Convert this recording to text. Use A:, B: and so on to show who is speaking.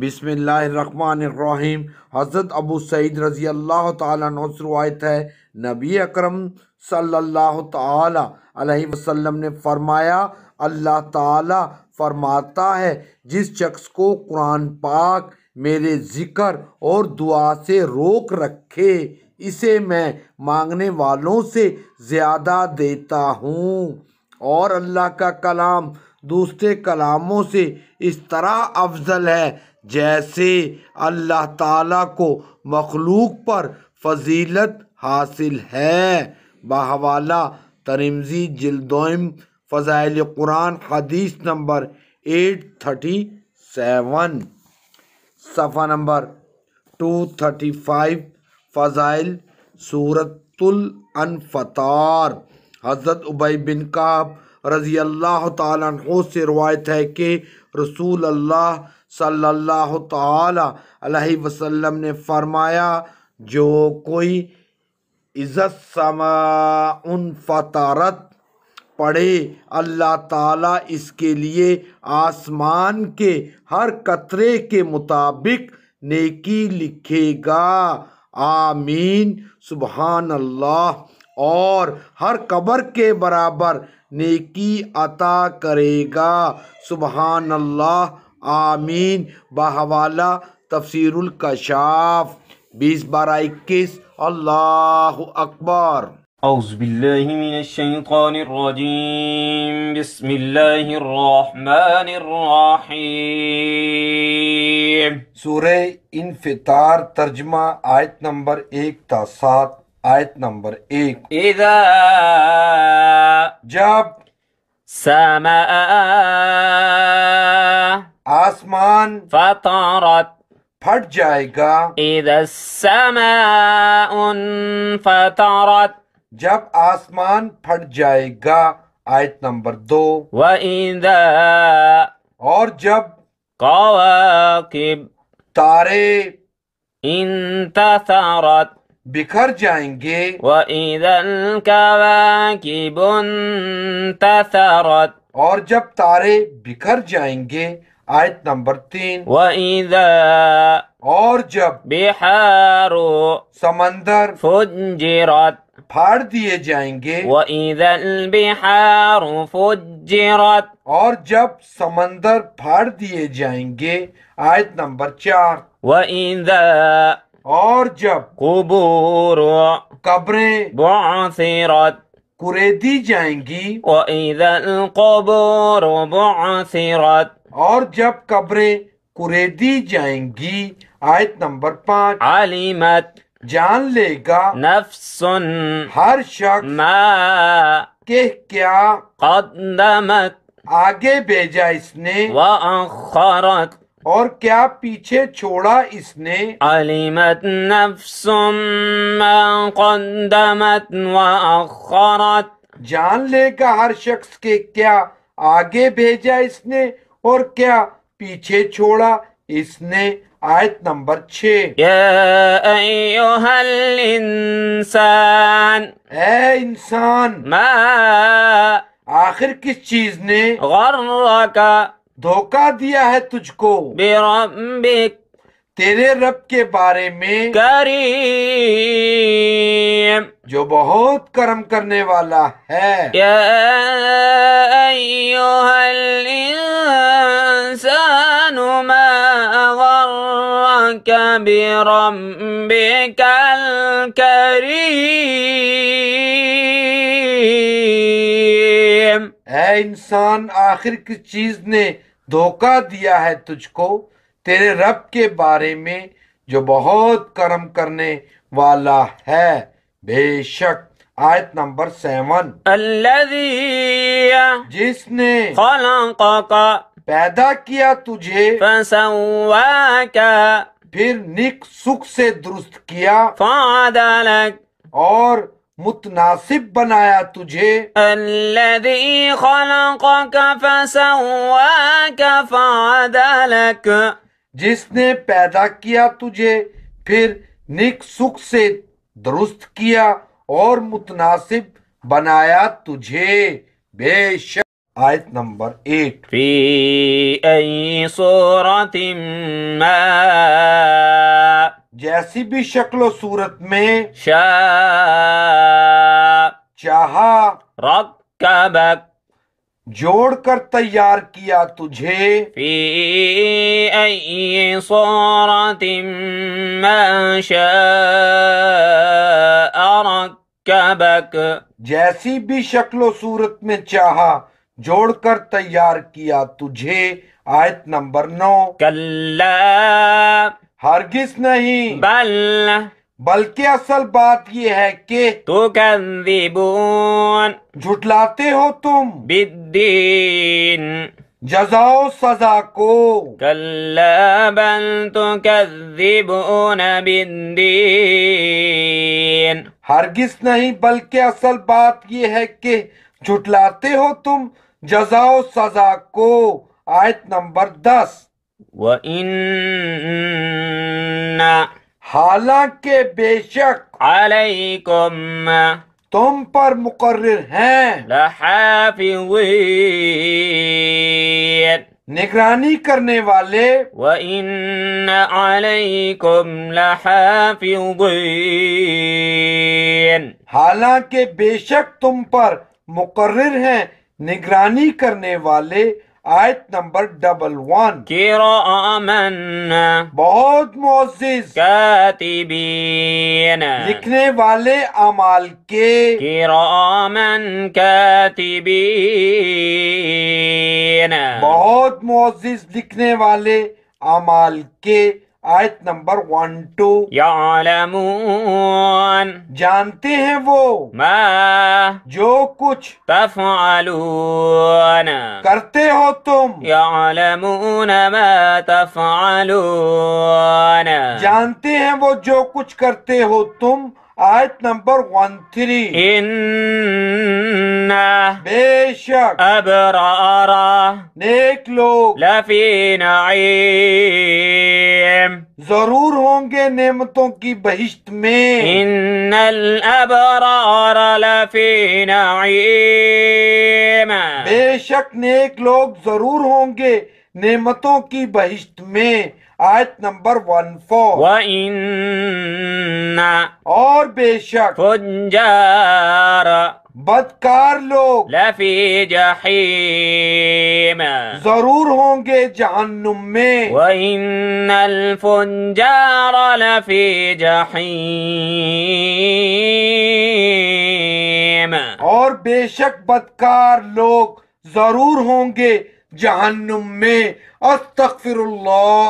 A: बिसमीम हज़रत अबू सईद रज़ी अल्लाह तसरवायत है नबी अकरम सल्लल्लाहु अलैहि वसल्लम ने फरमाया अल्लाह ताला फरमाता है जिस शख्स को कुरान पाक मेरे ज़िक्र और दुआ से रोक रखे इसे मैं मांगने वालों से ज़्यादा देता हूँ और अल्लाह का कलाम दूसरे कलामों से इस तरह अफजल है जैसे अल्लाह ताला को मखलूक पर फजीलत हासिल है बहवाला तरमजी जल्दोम फ़ज़ाइल कुरान हदीस नंबर एट थर्टी सेवन सफ़ा नंबर टू थर्टी फाइव फ़ज़ाइल सूरतुल्फतार हज़रत उबई बिन काब रज़ी अल्लाह तु से रवायत है कि रसूल अल्लाह सल्लल्लाहु अलैहि वसल्लम ने फरमाया जो कोई इज़्ज़त समा उन फतारत पढ़े अल्लाह ताला इसके लिए आसमान के हर कतरे के मुताबिक नेकी लिखेगा आमीन सुबहान अल्लाह और हर कबर के बराबर नेकी अता करेगा सुबहान अल्लाह आमीन बहवाला तफसरकशाफ बीस बारह इक्कीस अल्लाह अकबर أعوذ من
B: الشيطان الرجيم بسم الله الرحمن الرحيم इनफितार तर्जमा आयत नंबर एक था सात आयत नंबर एक जब समा आसमान फतारत फट जाएगा फतारत
A: जब आसमान फट जाएगा आयत नंबर दो व
B: ईद और जब कवाकिब तारे इंतसारत बिखर जाएंगे व और जब तारे बिखर जाएंगे آیت نمبر تین وَإِذَا اور جب بِحَارُ سمندر فُجِّرَت پھار دیے جائیں گے وَإِذَا الْبِحَارُ فُجِّرَت اور جب سمندر پھار دیے جائیں گے
A: آیت نمبر چار
B: وَإِذَا اور جب قُبُورُ قَبْرِ بُعْثِرَت قُرَدِ جائیں گی وَإِذَا الْقُبُورُ بُعْثِرَت और जब कब्रें कुरेदी जाएंगी आयत नंबर पाँच आलिमत जान लेगा नफ्सुन हर शख्स मा के क्या कदमत आगे भेजा इसने वरत और क्या पीछे छोड़ा इसने अलीमत नफसमत वरत जान लेगा हर
A: शख्स के क्या आगे भेजा इसने और क्या पीछे छोड़ा इसने आयत नंबर छह
B: इंसान है इंसान आखिर किस चीज ने का धोखा दिया है तुझको तेरे रब के बारे में करीम जो बहुत कर्म करने वाला
A: है या
B: الإنسان ما غرك بربك الكريم
A: है इंसान आखिर किस चीज ने धोखा दिया है तुझको तेरे रब के बारे में जो बहुत कर्म करने वाला है बेशक आयत नंबर सेवन अल्लाह
B: जिसने का पैदा किया तुझे क्या फिर निक सुख से दुरुस्त किया फादलक और मुतनासिब बनाया तुझे फादलक
A: जिसने पैदा किया तुझे फिर निक सुख से दुरुस्त किया और मुतनासिब बनाया तुझे बेश आयत नंबर
B: एट फी अई जैसी भी शक्लो सूरत में चाहा जोड़ कर तैयार किया तुझे फी अई सूरत में
A: कबक जैसी भी शक्लो सूरत में चाहा जोड़कर तैयार किया तुझे आयत नंबर नौ कल्ला हरगिस नहीं बल बल्कि
B: असल बात यह है कि तो झुटलाते हो तुम बिदीन जजाओ सजा को कल बल तो बिंदी
A: हरगिज नहीं बल्कि असल बात यह है कि झुटलाते हो तुम जजाओ सजा को आयत नंबर दस व
B: हालांकि बेशक अलैकुम तुम पर मुकर्र हैं निगरानी करने वाले व इन
A: हालांकि बेशक तुम पर मुकर्र हैं निगरानी करने वाले आयत नंबर डबल वन
B: बहुत मोजिज कातिबीन लिखने वाले अमाल के आमन कातिबीन बहुत मोजिज लिखने वाले अमाल के आयत नंबर वन टू या जानते हैं वो मैं जो कुछ तफालून करते हो तुम या मैं तफालून जानते हैं वो जो कुछ करते हो तुम आयत नंबर वन थ्री इन बेशक अबरारा नेक लोग लफी जरूर होंगे नेमतों की बहिश्त में बेशक नेक लोग जरूर होंगे नेमतों की बहिश्त में आयत नंबर वन फोर व इन्ना और बेशक बदकार लोग लफी जरूर होंगे जहन्नुम में वन्नफुंजार लफी
A: और बेशक बदकार लोग जरूर होंगे जहन्नुम में अस्तगफिरुल्लाह